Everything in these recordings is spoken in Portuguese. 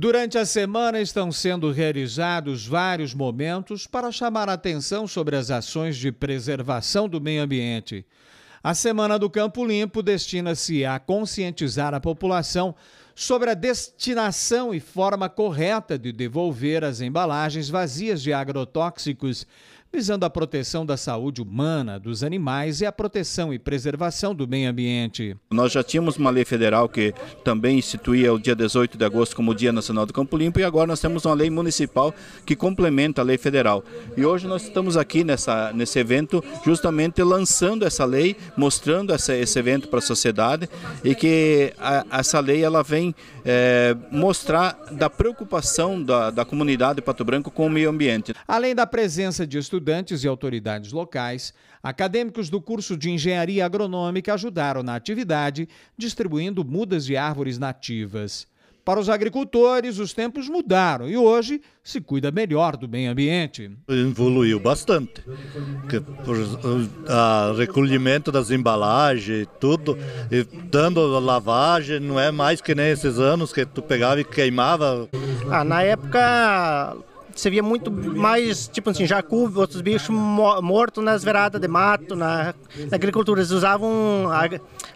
Durante a semana estão sendo realizados vários momentos para chamar a atenção sobre as ações de preservação do meio ambiente. A Semana do Campo Limpo destina-se a conscientizar a população sobre a destinação e forma correta de devolver as embalagens vazias de agrotóxicos, visando a proteção da saúde humana, dos animais e a proteção e preservação do meio ambiente. Nós já tínhamos uma lei federal que também instituía o dia 18 de agosto como o Dia Nacional do Campo Limpo e agora nós temos uma lei municipal que complementa a lei federal. E hoje nós estamos aqui nessa, nesse evento justamente lançando essa lei, mostrando essa, esse evento para a sociedade e que a, essa lei ela vem é, mostrar da preocupação da, da comunidade de Pato Branco com o meio ambiente. Além da presença de estudantes e autoridades locais, acadêmicos do curso de Engenharia Agronômica ajudaram na atividade, distribuindo mudas de árvores nativas. Para os agricultores, os tempos mudaram e hoje se cuida melhor do meio ambiente. Evoluiu bastante. Que, por, a recolhimento das embalagens, tudo, e dando lavagem, não é mais que nem esses anos que tu pegava e queimava. Ah, na época você via muito mais, tipo assim, jacu, outros bichos mortos nas veradas de mato, na, na agricultura. Eles usavam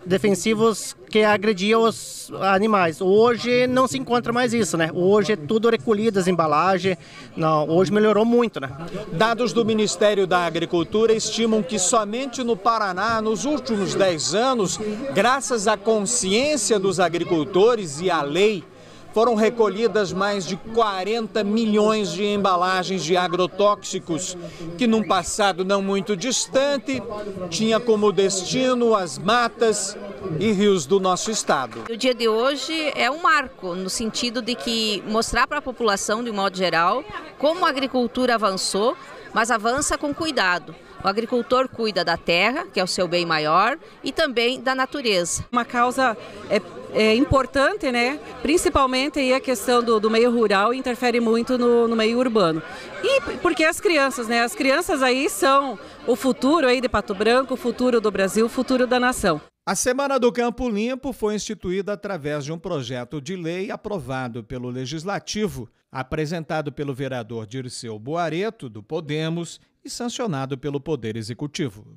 defensivos que agrediam os animais. Hoje não se encontra mais isso, né? Hoje é tudo recolhido, as embalagens. Não, hoje melhorou muito, né? Dados do Ministério da Agricultura estimam que somente no Paraná, nos últimos 10 anos, graças à consciência dos agricultores e à lei foram recolhidas mais de 40 milhões de embalagens de agrotóxicos, que num passado não muito distante tinha como destino as matas e rios do nosso estado. O dia de hoje é um marco no sentido de que mostrar para a população de modo geral como a agricultura avançou, mas avança com cuidado. O agricultor cuida da terra, que é o seu bem maior, e também da natureza. Uma causa é é importante, né? Principalmente aí a questão do, do meio rural interfere muito no, no, meio urbano. E porque as crianças, né? As crianças aí são o futuro aí de Pato Branco, o futuro do Brasil, o futuro da nação. A Semana do Campo Limpo foi instituída através de um projeto de lei aprovado pelo Legislativo, apresentado pelo vereador Dirceu Boareto, do Podemos, e sancionado pelo Poder Executivo.